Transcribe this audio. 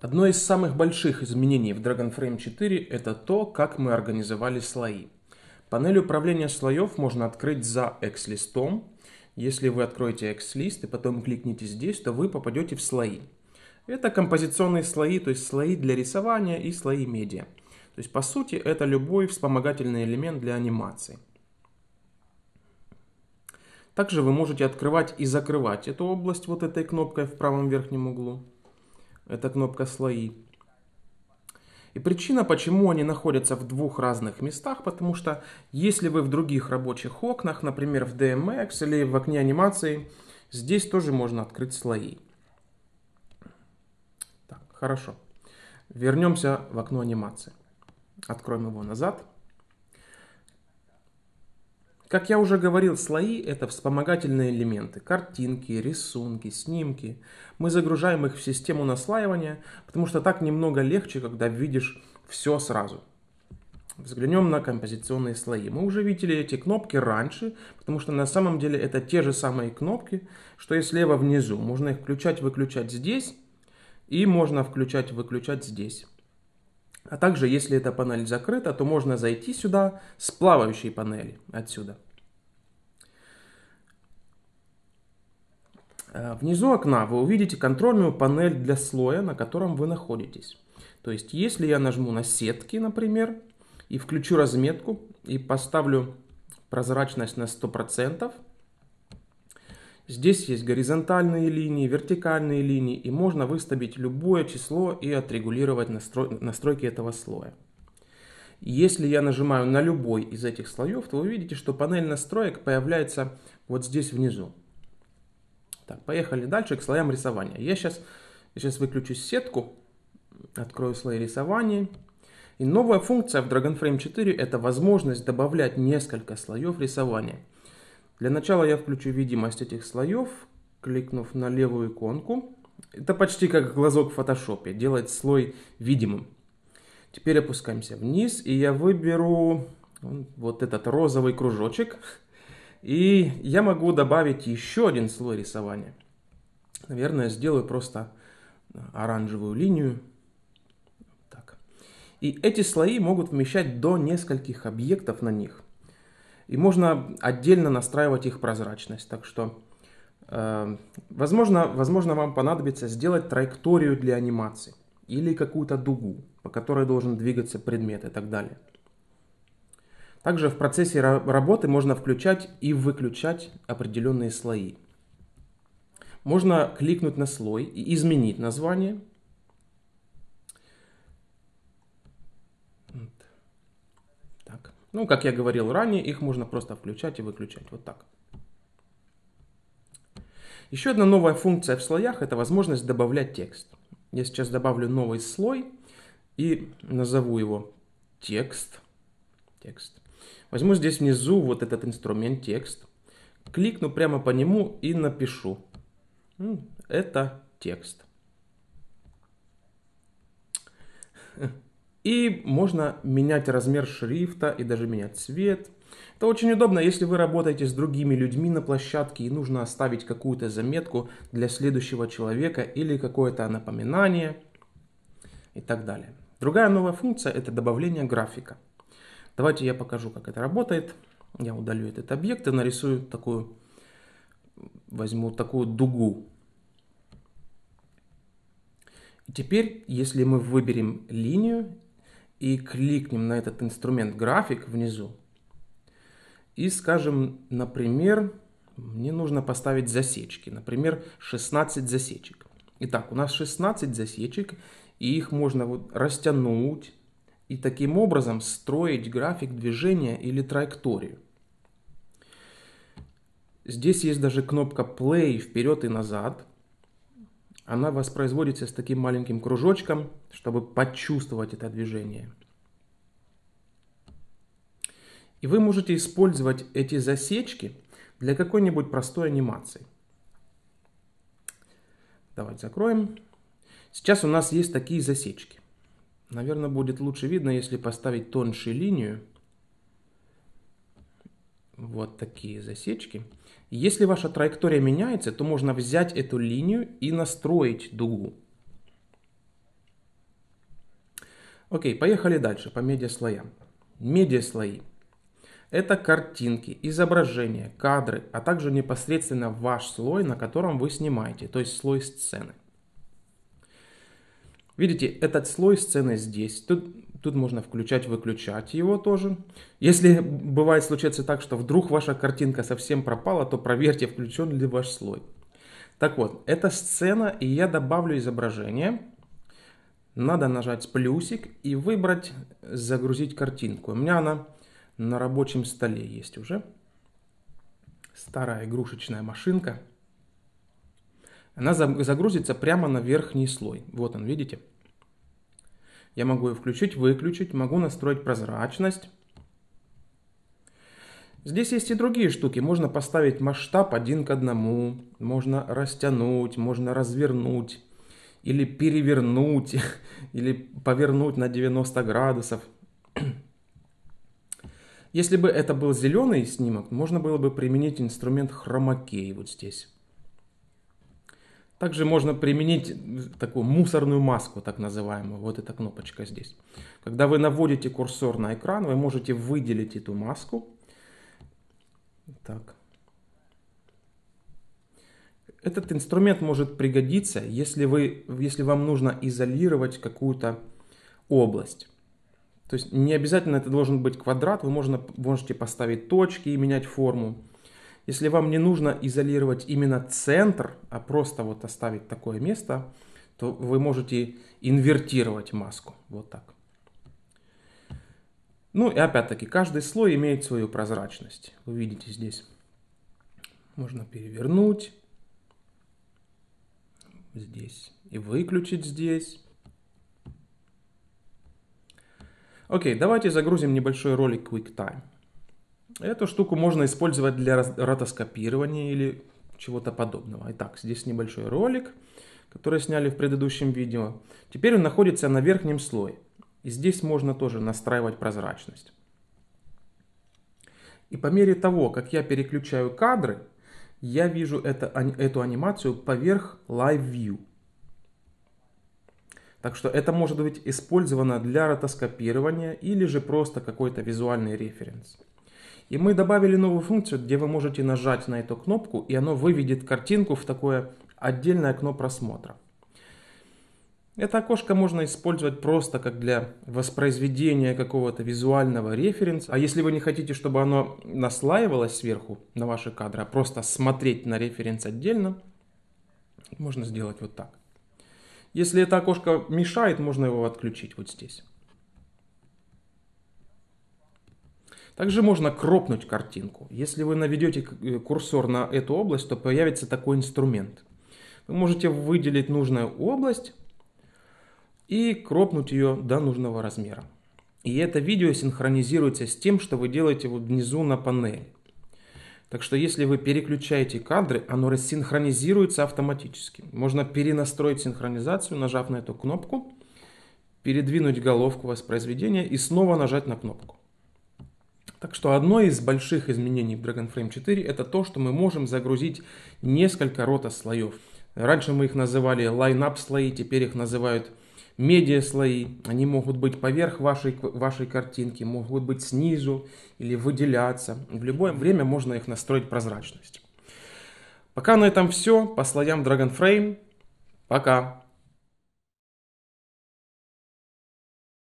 Одно из самых больших изменений в DragonFrame 4 – это то, как мы организовали слои. Панель управления слоев можно открыть за X-листом. Если вы откроете X-лист и потом кликните здесь, то вы попадете в слои. Это композиционные слои, то есть слои для рисования и слои медиа. То есть, по сути, это любой вспомогательный элемент для анимации. Также вы можете открывать и закрывать эту область вот этой кнопкой в правом верхнем углу. Это кнопка «Слои». И причина, почему они находятся в двух разных местах, потому что если вы в других рабочих окнах, например, в DMX или в окне анимации, здесь тоже можно открыть слои. Так, хорошо. Вернемся в окно анимации. Откроем его назад. Как я уже говорил, слои – это вспомогательные элементы, картинки, рисунки, снимки. Мы загружаем их в систему наслаивания, потому что так немного легче, когда видишь все сразу. Взглянем на композиционные слои. Мы уже видели эти кнопки раньше, потому что на самом деле это те же самые кнопки, что и слева внизу. Можно их включать-выключать здесь, и можно включать-выключать здесь. А также, если эта панель закрыта, то можно зайти сюда с плавающей панели отсюда. А, внизу окна вы увидите контрольную панель для слоя, на котором вы находитесь. То есть, если я нажму на сетки, например, и включу разметку, и поставлю прозрачность на 100%, Здесь есть горизонтальные линии, вертикальные линии, и можно выставить любое число и отрегулировать настрой, настройки этого слоя. Если я нажимаю на любой из этих слоев, то вы видите, что панель настроек появляется вот здесь внизу. Так, поехали дальше к слоям рисования. Я сейчас, сейчас выключу сетку, открою слои рисования. И новая функция в DragonFrame 4 это возможность добавлять несколько слоев рисования – для начала я включу видимость этих слоев, кликнув на левую иконку. Это почти как глазок в фотошопе, делать слой видимым. Теперь опускаемся вниз, и я выберу вот этот розовый кружочек. И я могу добавить еще один слой рисования. Наверное, сделаю просто оранжевую линию. Так. И эти слои могут вмещать до нескольких объектов на них. И можно отдельно настраивать их прозрачность. Так что, э, возможно, возможно, вам понадобится сделать траекторию для анимации или какую-то дугу, по которой должен двигаться предмет и так далее. Также в процессе работы можно включать и выключать определенные слои. Можно кликнуть на слой и изменить название, Ну, как я говорил ранее, их можно просто включать и выключать вот так. Еще одна новая функция в слоях – это возможность добавлять текст. Я сейчас добавлю новый слой и назову его текст. текст. Возьму здесь внизу вот этот инструмент текст, кликну прямо по нему и напишу. Это текст. И можно менять размер шрифта и даже менять цвет. Это очень удобно, если вы работаете с другими людьми на площадке и нужно оставить какую-то заметку для следующего человека или какое-то напоминание и так далее. Другая новая функция – это добавление графика. Давайте я покажу, как это работает. Я удалю этот объект и нарисую такую, возьму такую дугу. И теперь, если мы выберем линию и кликнем на этот инструмент график внизу. И скажем, например, мне нужно поставить засечки. Например, 16 засечек. Итак, у нас 16 засечек, и их можно вот растянуть и таким образом строить график движения или траекторию. Здесь есть даже кнопка play вперед и назад – она воспроизводится с таким маленьким кружочком, чтобы почувствовать это движение. И вы можете использовать эти засечки для какой-нибудь простой анимации. Давайте закроем. Сейчас у нас есть такие засечки. Наверное, будет лучше видно, если поставить тоньше линию – вот такие засечки. Если ваша траектория меняется, то можно взять эту линию и настроить дугу. Окей, поехали дальше по медиаслоям. Медиаслои. Это картинки, изображения, кадры, а также непосредственно ваш слой, на котором вы снимаете, то есть слой сцены. Видите, этот слой сцены здесь. Тут Тут можно включать-выключать его тоже. Если бывает случается так, что вдруг ваша картинка совсем пропала, то проверьте, включен ли ваш слой. Так вот, это сцена, и я добавлю изображение. Надо нажать плюсик и выбрать «Загрузить картинку». У меня она на рабочем столе есть уже. Старая игрушечная машинка. Она загрузится прямо на верхний слой. Вот он, видите? Видите? Я могу ее включить, выключить, могу настроить прозрачность. Здесь есть и другие штуки. Можно поставить масштаб один к одному, можно растянуть, можно развернуть или перевернуть, или повернуть на 90 градусов. Если бы это был зеленый снимок, можно было бы применить инструмент хромакей вот здесь. Также можно применить такую мусорную маску, так называемую, вот эта кнопочка здесь. Когда вы наводите курсор на экран, вы можете выделить эту маску. Так. Этот инструмент может пригодиться, если, вы, если вам нужно изолировать какую-то область. То есть не обязательно это должен быть квадрат, вы можно, можете поставить точки и менять форму. Если вам не нужно изолировать именно центр, а просто вот оставить такое место, то вы можете инвертировать маску. Вот так. Ну и опять-таки, каждый слой имеет свою прозрачность. Вы видите здесь. Можно перевернуть. Здесь. И выключить здесь. Окей, давайте загрузим небольшой ролик QuickTime. Эту штуку можно использовать для ротоскопирования или чего-то подобного. Итак, здесь небольшой ролик, который сняли в предыдущем видео. Теперь он находится на верхнем слое. И здесь можно тоже настраивать прозрачность. И по мере того, как я переключаю кадры, я вижу это, эту анимацию поверх Live View. Так что это может быть использовано для ротоскопирования или же просто какой-то визуальный референс. И мы добавили новую функцию, где вы можете нажать на эту кнопку, и оно выведет картинку в такое отдельное окно просмотра. Это окошко можно использовать просто как для воспроизведения какого-то визуального референса. А если вы не хотите, чтобы оно наслаивалось сверху на ваши кадры, а просто смотреть на референс отдельно, можно сделать вот так. Если это окошко мешает, можно его отключить вот здесь. Также можно кропнуть картинку. Если вы наведете э, курсор на эту область, то появится такой инструмент. Вы можете выделить нужную область и кропнуть ее до нужного размера. И это видео синхронизируется с тем, что вы делаете вот внизу на панели. Так что если вы переключаете кадры, оно рассинхронизируется автоматически. Можно перенастроить синхронизацию, нажав на эту кнопку, передвинуть головку воспроизведения и снова нажать на кнопку. Так что одно из больших изменений в Dragon Frame 4 это то, что мы можем загрузить несколько рота слоев. Раньше мы их называли Lineup слои, теперь их называют медиа слои. Они могут быть поверх вашей, вашей картинки, могут быть снизу или выделяться. В любое время можно их настроить прозрачность. Пока на этом все. По слоям Dragon Frame. Пока!